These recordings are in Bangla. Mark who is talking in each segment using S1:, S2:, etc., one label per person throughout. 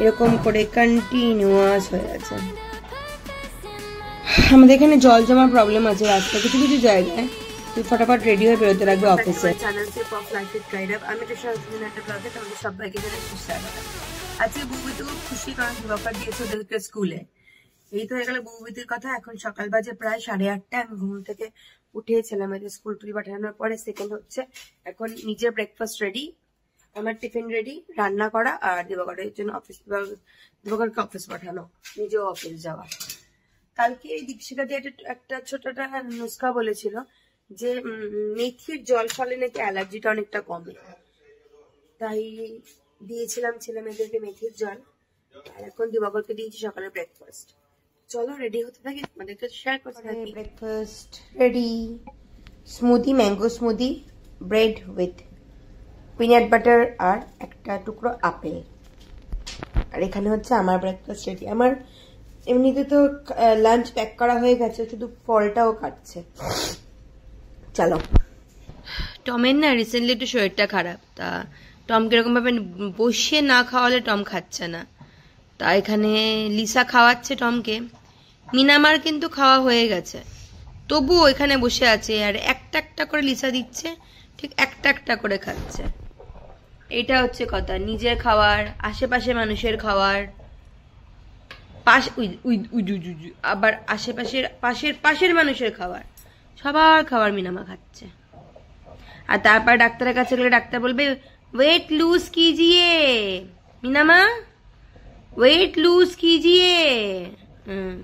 S1: এরকম করে কন্টিনিউয়াস হয়ে আছে আমাদের এখানে জল জমার প্রবলেম আছে রাস্তা কিছু কিছু জায়গায় তুই ফটাফট রেডি হয়ে বেরোতে রাখবে অফিসে চ্যানেল সে পপ লাইফ ইট গাইড সবাইকে জানাই খুশি আজকে বুবি তো খুশি কারণ ব্যাপার দিয়েছে ওদেরকে স্কুলে এই তো হয়ে গেল বৌবিতির কথা এখন সকাল বাজে প্রায় সাড়ে আটটা আমি ঘুম থেকে উঠেছিলাম এদের স্কুল টুলি পাঠানোর পরে সেকেন্ড হচ্ছে এখন নিজের ব্রেকফাস্ট রেডি আমার টিফিন রেডি রান্না করা আর দিবাকরের জন্য অফিস দিবাকরকে অফিস পাঠানো নিজেও অফিস যাওয়া কালকে এই দিয়ে একটা ছোটটা নুস্কা বলেছিল যে মেথির জল ফলে নাকি অ্যালার্জিটা অনেকটা কমে তাই দিয়েছিলাম ছেলে মেয়েদেরকে মেথির জল আর এখন দিবাকরকে দিয়েছি সকালে ব্রেকফাস্ট চলো রেডি হতে থাকি তো শেয়ার করতে থাকি breakfast ready smoothie mango smoothie bread with peanut butter আর একটা টুকরো আপেল আর এখানে হচ্ছে আমার ব্রেকফাস্ট রেডি আমার এমনিতে তো লাঞ্চ প্যাক করা হয়ে গেছে শুধু ফলটাও কাটছে চলো টমের না রিসেন্টলি একটু শরীরটা খারাপ তা টম কীরকমভাবে বসে না খাওয়ালে টম খাচ্ছে না তা এখানে লিসা খাওয়াচ্ছে টমকে মিনামার কিন্তু খাওয়া হয়ে গেছে তবুও এখানে বসে আছে আর একটা একটা করে লিসা দিচ্ছে ঠিক একটা একটা করে খাচ্ছে এটা হচ্ছে কথা নিজের খাওয়ার আশেপাশে মানুষের খাওয়ার পাশ আবার আশেপাশের পাশের পাশের মানুষের খাবার সবার খাবার মিনামা খাচ্ছে আর তারপর ডাক্তারের কাছে গেলে ডাক্তার বলবে ওয়েট লুজ কিজিয়ে মিনামা ওয়েট লুজ কিজিয়ে হুম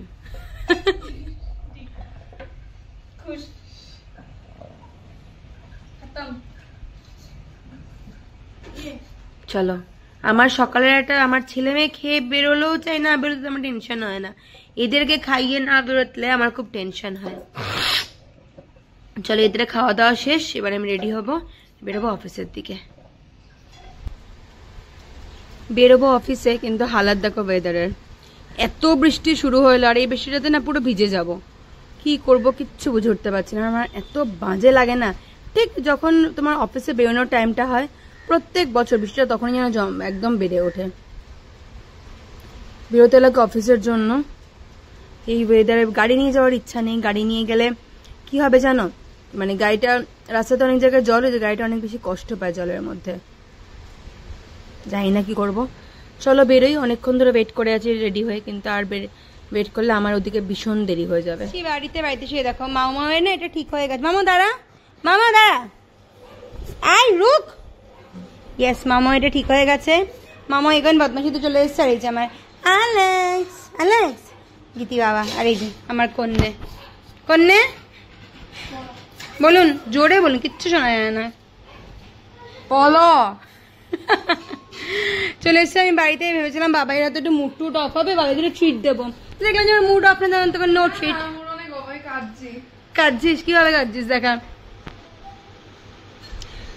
S1: চলো আমার সকালের একটা আমার ছেলে মেয়ে খেয়ে বেরোলেও চাই না বেরোতে আমার টেনশন হয় না এদেরকে খাইয়ে না বেরোতলে আমার খুব টেনশন হয় চলো এদের খাওয়া দাওয়া শেষ এবার আমি রেডি হব বেরোবো অফিসের দিকে বেরোবো অফিসে কিন্তু হালাত দেখো ওয়েদারের এত বৃষ্টি শুরু হলো আর এই বৃষ্টিটাতে না পুরো ভিজে যাব কি করব কিচ্ছু বুঝে উঠতে পারছি না আমার এত বাজে লাগে না ঠিক যখন তোমার অফিসে বেরোনোর টাইমটা হয় প্রত্যেক বছর বৃষ্টিটা তখনই যেন একদম বেড়ে ওঠে বিরত এলাকা অফিসের জন্য এই ওয়েদারে গাড়ি নিয়ে যাওয়ার ইচ্ছা নেই গাড়ি নিয়ে গেলে কি হবে জানো মানে গাড়িটা রাস্তাতে অনেক জায়গায় জল হয়েছে গাড়িটা অনেক বেশি কষ্ট পায় জলের মধ্যে জানি না কি করব চলো বেরোই অনেকক্ষণ ধরে ওয়েট করে আছি রেডি হয়ে কিন্তু আর ওয়েট করলে আমার ওদিকে ভীষণ দেরি হয়ে যাবে সেই বাড়িতে বাড়িতে সে দেখো মামা না এটা ঠিক হয়ে গেছে মামা দাঁড়া মামা দাঁড়া আই রুক ইয়েস মামা এটা ঠিক হয়ে গেছে মামা এখন তো চলে এসছে আর এই যে আমার অ্যালেক্স অ্যালেক্স গীতি বাবা আর এই যে আমার কন্যে কন্যে বলুন জোরে বলুন কিচ্ছু শোনা যায় না বল চলে এসছে আমি বাড়িতে ভেবেছিলাম বাবাইরা তো একটু মুড টুট অফ হবে একটু ট্রিট দেবো দেখলাম যে মুড অফ না তখন নো ট্রিট কাঁদছিস কীভাবে কাঁদছিস দেখা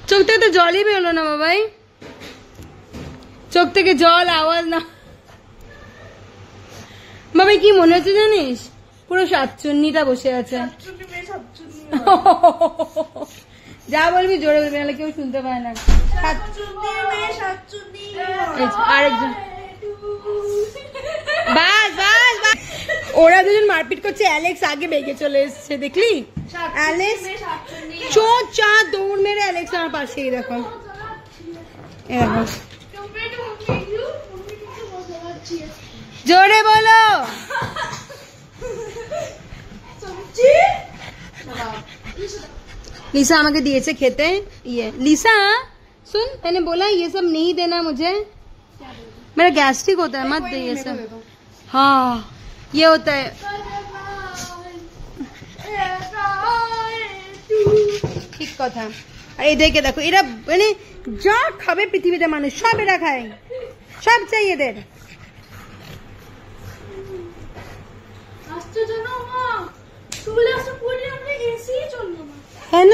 S1: চোখ থেকে তো জলই বেরোলো না বাবাই চোখ থেকে জল আওয়াজ না বাবাই কি মনে হচ্ছে জানিস পুরো সাতচুন্নিটা বসে আছে যা বলবি জোরে বলবি নাহলে কেউ শুনতে পায় না
S2: আরেকজন ওরা
S1: দুজন মারপিট করছে অ্যালেক্স আগে বেগে চলে এসছে দেখলি অ্যালেক্স चो चा दौड़ मेरे ये देखो जोरे बोलो लिसा আমাকে দিয়েছে খেতে ये लिसा सुन मैंने बोला ये सब नहीं देना मुझे मेरा गैस्ट्रिक होता है मत दे ये सब हाँ ये होता है ঠিক কথা আর এদেরকে দেখো এরা মানে যা খাবে পৃথিবীতে মানুষ সব এরা খায় সব চাই এদের
S2: কেন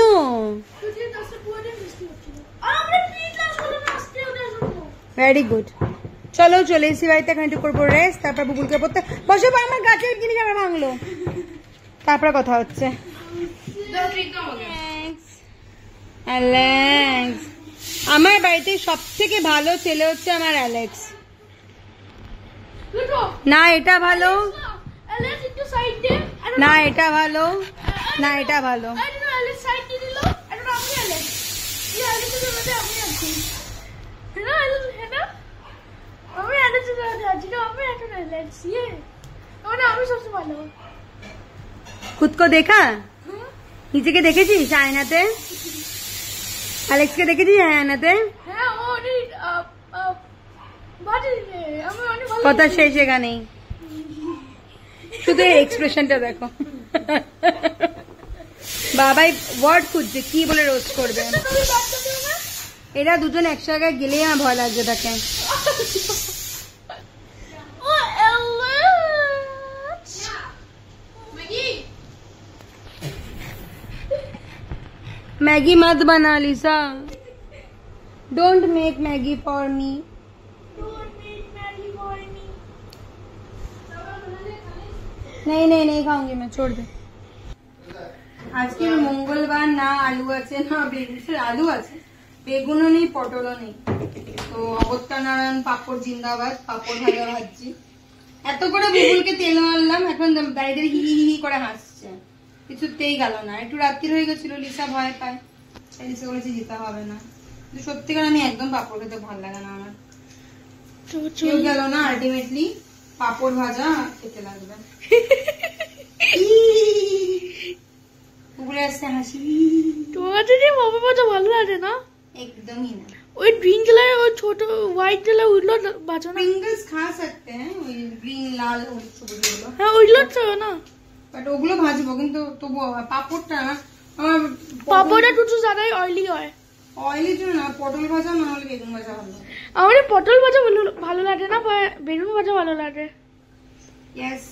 S1: ভেরি গুড চলো চলে এসি বাড়িতে এখানে একটু করবো রেস্ট তারপর বুবুলকে পড়তে বসে আমার গাছের জিনিস আবার ভাঙলো তারপরে কথা হচ্ছে অ্যালেক্স আমার বাড়িতে সব থেকে ভালো ছেলে হচ্ছে আমার অ্যালেক্স
S2: না এটা ভালো না এটা
S1: ভালো না এটা
S2: ইয়ে। ভালো
S1: খুদকো দেখা নিজেকে দেখেছিস আয়নাতে অ্যালেক্সকে দেখেছি হ্যাঁ এনাতে
S2: হ্যাঁ, হ্যাঁ, কথা জায়গা
S1: নেই শুধু এক্সপ্রেশনটা দেখো বাবাই ওয়ার্ড খুঁজছে কি বলে রোজ করবে আচ্ছা, এরা দুজন জায়গায় গেলেই আমার ভয় লাগছে তাকে আচ্ছা, मैगी मत बना Lisa don't make Maggi for me नहीं नहीं नहीं खाऊंगी मैं छोड़ दे
S2: আজকে মঙ্গলবার না
S1: আলু আছে না বেগুনের আলু আছে বেগুনও নেই পটলও নেই তো অগত্যানারায়ণ পাপড় জিন্দাবাদ পাপড় ভাজা ভাজছি এত করে বেগুনকে তেল মারলাম এখন বাইরে হি হি করে হাসছি কিছুতেই গেল না একটু রাত্রি হয়ে গেছিল লিসা ভয় পায় তাই লিসা বলেছে যেতে হবে না কিন্তু সত্যিকার আমি একদম পাপড় খেতে ভাল লাগে না আমার
S2: কেউ গেল না আলটিমেটলি পাপড় ভাজা
S1: খেতে লাগবে
S2: ওই গ্রিন ওই ছোট হোয়াইট কালার
S1: খা হ্যাঁ ওই লাল না પણ ઓગળો ભાજીબો કિંંતુ તો પાપડ તા પાપડા તુ તુ
S2: જરાય ઓઇલી હોય ઓઇલી જો ના પોટલ ભાજા મન ઓલે બેડુન ભાજા સારું અમારે પોટલ ભાજા મને સારું લાગે ના બેડુન ભાજા સારું લાગે યસ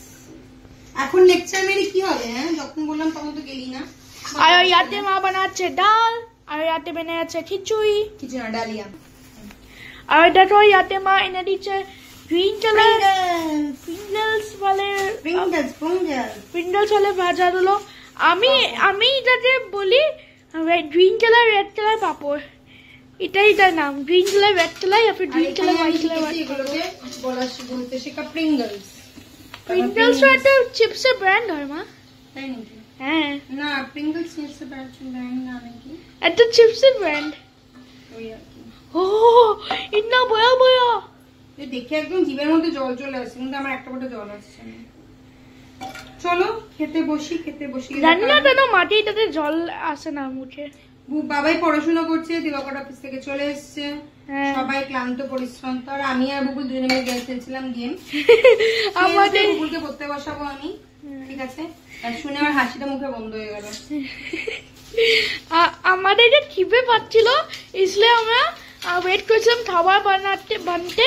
S2: આખો લેક્ચર મેરે કી હોલે હે જો હું બોલમ પાપડ તો ગેલી ના આયાતે માં બના છે દાળ આયાતે બનાયા છે ખીચુઈ ખીચુણા દાલિયા આયા ડાતો આયાતે માં એને દી છે প্রিঙ্গলস বলে বাজার হলো আমি আমি বলি গ্রিন কালার রেড কালার পাপড় এটাই নাম গ্রিন কালার রেড কালার আর কালার একটা চিপসের ব্র্যান্ড হয় মা হ্যাঁ না না চিপসের ব্র্যান্ড ও ইন্ন বয়া বয়া দেখে একদম জীবের মধ্যে জল চলে আসছে কিন্তু আমার একটা করে জল আসছে চলো খেতে বসি খেতে বসি জানি না কেন মাটি তাতে জল আসে না মুখে
S1: বাবাই পড়াশোনা করছে দিবাকর অফিস থেকে চলে এসছে হ্যাঁ। সবাই ক্লান্ত পরিশ্রান্ত আর আমি আর বুকুল দুজনে মিলে গেম খেলছিলাম গেম আমাদের বুকুলকে পড়তে বসাবো আমি হ্যাঁ। ঠিক আছে আর শুনে আমার হাসিটা মুখে বন্ধ হয়ে গেল
S2: আমাদের যে খিপে পাচ্ছিল ইসলে আমরা ওয়েট করছিলাম খাবার বানাতে বানতে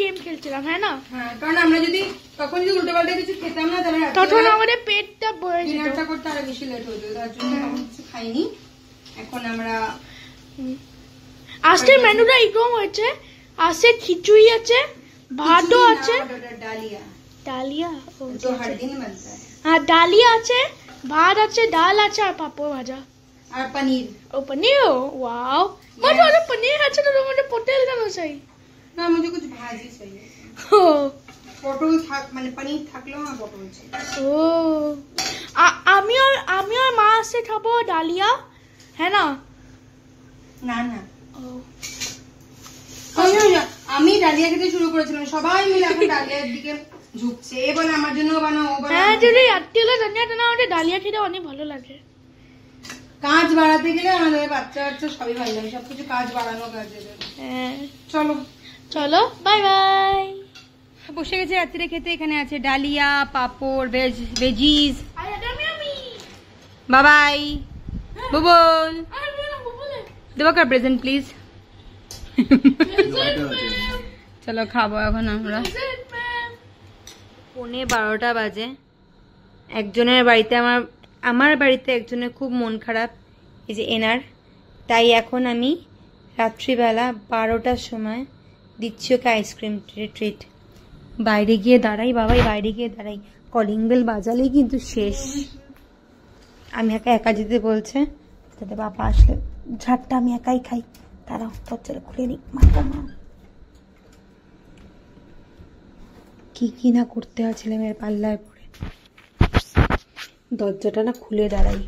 S2: গেম খেলছিলাম হ্যাঁ, হ্যাঁ তখন পেটটা হ্যাঁ। আজকের মেনুটা এরকম হয়েছে আজকে খিচুড়ি আছে ভাতও আছে ডালিয়া ডালিয়া হ্যাঁ ডালিয়া আছে ভাত আছে ডাল আছে আর পাপড় ভাজা আর পনির ও পনির ওয়াও মানে পনির আছে তো তোমাদের পটেল কেন চাই
S1: না मुझे कुछ भाजी चाहिए
S2: ও পটল থাক মানে পনির থাকলেও আমার পটল চাই ও আমি আর আমি আর মা আসছে খাবো ডালিয়া হ্যাঁ না না না ও হ্যাঁ, হ্যাঁ, হ্যাঁ। আমি ডালিয়া খেতে শুরু করেছিলাম সবাই মিলে এখন ডালিয়ার
S1: দিকে ঝুঁকছে এ বলে আমার জন্য বানাও ও বানাও হ্যাঁ যদি
S2: আত্মীয়রা জানিয়ে না ওটা ডালিয়া খেতে অনেক ভালো লাগে
S1: কাজ বাড়াতে গেলে আমাদের বাচ্চা বাচ্চা সবই ভালো লাগে সবকিছু কাজ বাড়ানো কাজে হ্যাঁ চলো চলো বাই বাই বসে গেছে রাত্রিরে খেতে এখানে আছে ডালিয়া পাপড় ভেজ ভেজিস বাবাই বুবুল দেবাকার প্রেজেন্ট প্লিজ চলো খাবো এখন আমরা পৌনে বারোটা বাজে একজনের বাড়িতে আমার আমার বাড়িতে একজনের খুব মন খারাপ এই যে এনার তাই এখন আমি রাত্রিবেলা বারোটার সময় দিচ্ছি ওকে আইসক্রিম ট্রিট বাইরে গিয়ে দাঁড়াই বাবাই বাইরে গিয়ে দাঁড়াই কলিং বেল বাজালেই কিন্তু শেষ আমি একা একা যেতে বলছে তাতে বাবা আসলে ঝাড়টা আমি একাই খাই তারা দরজাটা খুলে নিই মাথা মা কি কি না করতে হয় ছেলেমেয়ের পাল্লায় পড়ে দরজাটা না খুলে দাঁড়াই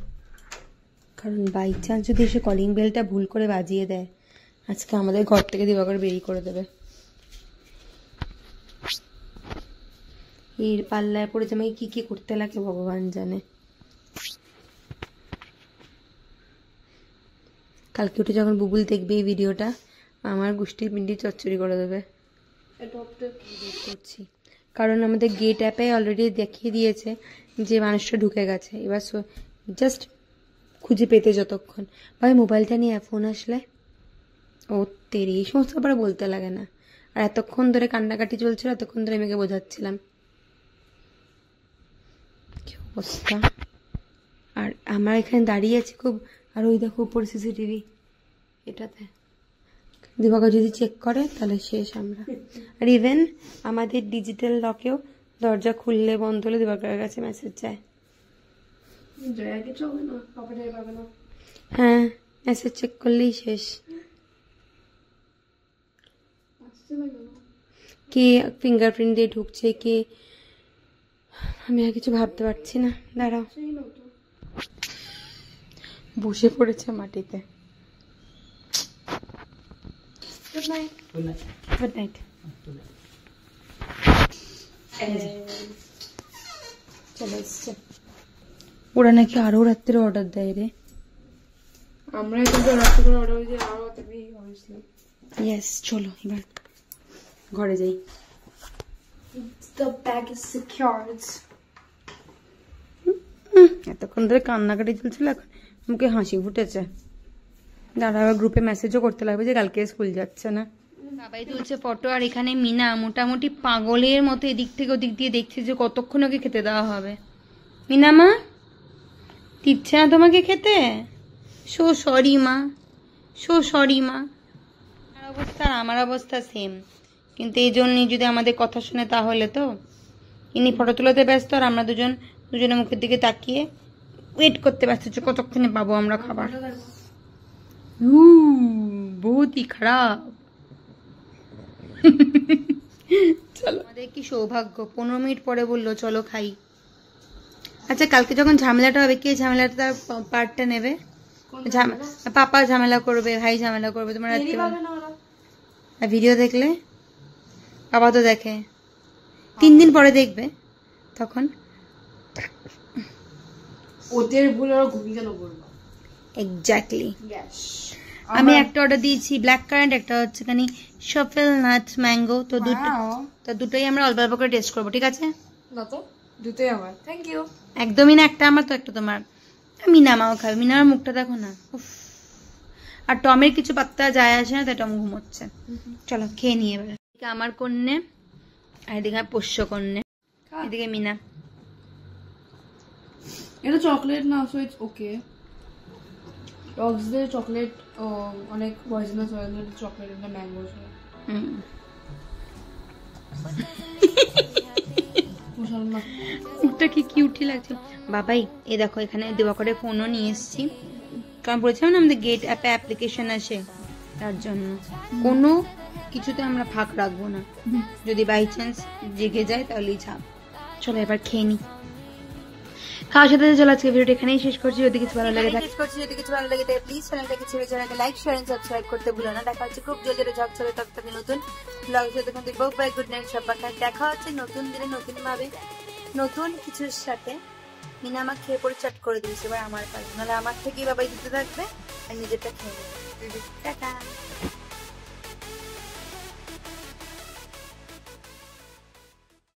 S1: কারণ বাই চান্স যদি এসে কলিং বেলটা ভুল করে বাজিয়ে দেয় আজকে আমাদের ঘর থেকে দিবাগর বেরিয়ে করে দেবে এর পাল্লায় পড়ে যে আমাকে কী কী করতে লাগে ভগবান জানে কালকে উঠে যখন গুগল দেখবে এই ভিডিওটা আমার গোষ্ঠীর পিন্ডি চচ্চড়ি করে দেবে করছি কারণ আমাদের গেট অ্যাপে অলরেডি দেখিয়ে দিয়েছে যে মানুষটা ঢুকে গেছে এবার জাস্ট খুঁজে পেতে যতক্ষণ ভাই মোবাইলটা নিয়ে ফোন আসলে ও তেরি এই সমস্ত আবার বলতে লাগে না আর এতক্ষণ ধরে কান্নাকাটি চলছিল এতক্ষণ ধরে আমাকে বোঝাচ্ছিলাম অবস্থা আর আমরা এখানে দাঁড়িয়ে আছি খুব আর ওই দেখো উপর সিসিটিভি এটাতে দিবাকা যদি চেক করে তাহলে শেষ আমরা আর ইভেন আমাদের ডিজিটাল লকেও দরজা খুললে বন্ধ হলে দিবাকার কাছে মেসেজ যায় হ্যাঁ মেসেজ চেক করলেই শেষ কে ফিঙ্গারপ্রিন্ট দিয়ে ঢুকছে কে আমি আর কিছু ভাবতে পারছি না দাঁড়াও বসে পড়েছে মাটিতে গুড চলে এসছে ওরা নাকি আরো রাত্রে অর্ডার দেয় রে
S2: আমরা কিন্তু রাত্রে করে অর্ডার দিয়ে আরও
S1: ইয়েস চলো এবার ঘরে যাই
S2: the bag is secured.
S1: Hmm. এতক্ষণ ধরে কান্নাকাটি চলছিল এখন মুখে হাসি ফুটেছে দাঁড়া গ্রুপে মেসেজও করতে লাগবে যে কালকে স্কুল যাচ্ছে না বাবাই তুলছে ফটো আর এখানে মিনা মোটামুটি পাগলের মতো এদিক থেকে ওদিক দিয়ে দেখছে যে কতক্ষণ ওকে খেতে দেওয়া হবে মিনা মা দিচ্ছে না তোমাকে খেতে সো সরি মা সো সরি মা আমার অবস্থা আর আমার অবস্থা সেম কিন্তু এই জন্যই যদি আমাদের কথা শুনে তাহলে তো ইনি ফটো তোলাতে ব্যস্ত আর আমরা দুজন দুজনের মুখের দিকে তাকিয়ে ওয়েট করতে ব্যস্ত হচ্ছে কতক্ষণে পাবো আমরা খাবার হু বহুতই খারাপ চলো আমাদের কি সৌভাগ্য পনেরো মিনিট পরে বললো চলো খাই আচ্ছা কালকে যখন ঝামেলাটা হবে কে ঝামেলাটা পার্টটা নেবে পাপা ঝামেলা করবে ভাই ঝামেলা করবে তোমরা ভিডিও দেখলে আপাতত দেখে তিন দিন পরে দেখবে তখন
S2: ওদের ভুল আর ঘুমি কেন বলবো
S1: এক্স্যাক্টলি আমি একটা অর্ডার দিয়েছি ব্ল্যাক কারেন্ট একটা হচ্ছে কানি সফেল নাট ম্যাঙ্গো তো দুটো তো দুটোই আমরা অল্প অল্প করে টেস্ট করবো ঠিক আছে না তো দুটোই আমার থ্যাংক ইউ একদমই না একটা আমার তো একটা তোমার মিনামাও খাবে মিনামার মুখটা দেখো না উফ আর টমের কিছু পাত্তা যায় আসে না তাই টম ঘুমোচ্ছে চলো খেয়ে নিয়ে এবার এদিকে আমার কন্যে আর এদিকে পোষ্য কন্যে এদিকে মিনা এটা চকলেট না সো ইটস ওকে
S2: ডগসদের চকলেট অনেক পয়জনাস হয় চকলেট এটা ম্যাঙ্গো
S1: হুম মুখটা কি কিউটি লাগছে বাবাই এ দেখো এখানে করে ফোনও নিয়ে এসেছি কারণ বলেছিলাম না আমাদের গেট অ্যাপে অ্যাপ্লিকেশন আছে তার জন্য কোনো কিছুতে আমরা ফাঁক রাখবো না যদি বাই চান্স জেগে যায় তাহলেই ছাপ চলো এবার খেয়ে নি কার সাথে চলো আজকে ভিডিওটা এখানেই শেষ করছি যদি কিছু ভালো লাগে শেষ করছি যদি কিছু ভালো লাগে তাহলে প্লিজ চ্যানেলটাকে ছেড়ে চ্যানেলকে লাইক শেয়ার এন্ড সাবস্ক্রাইব করতে ভুলো না দেখা হচ্ছে খুব জোরে জোরে চলে তত তবে নতুন ব্লগ সাথে কিন্তু গুড বাই গুড নাইট সব দেখা হচ্ছে নতুন দিনে নতুন ভাবে নতুন কিছুর সাথে মিনা আমাকে খেয়ে পরে চট করে দিয়েছে এবার আমার পাশে নাহলে আমার থেকেই বাবাই দিতে থাকবে আর নিজেরটা খেয়ে নেবে টাটা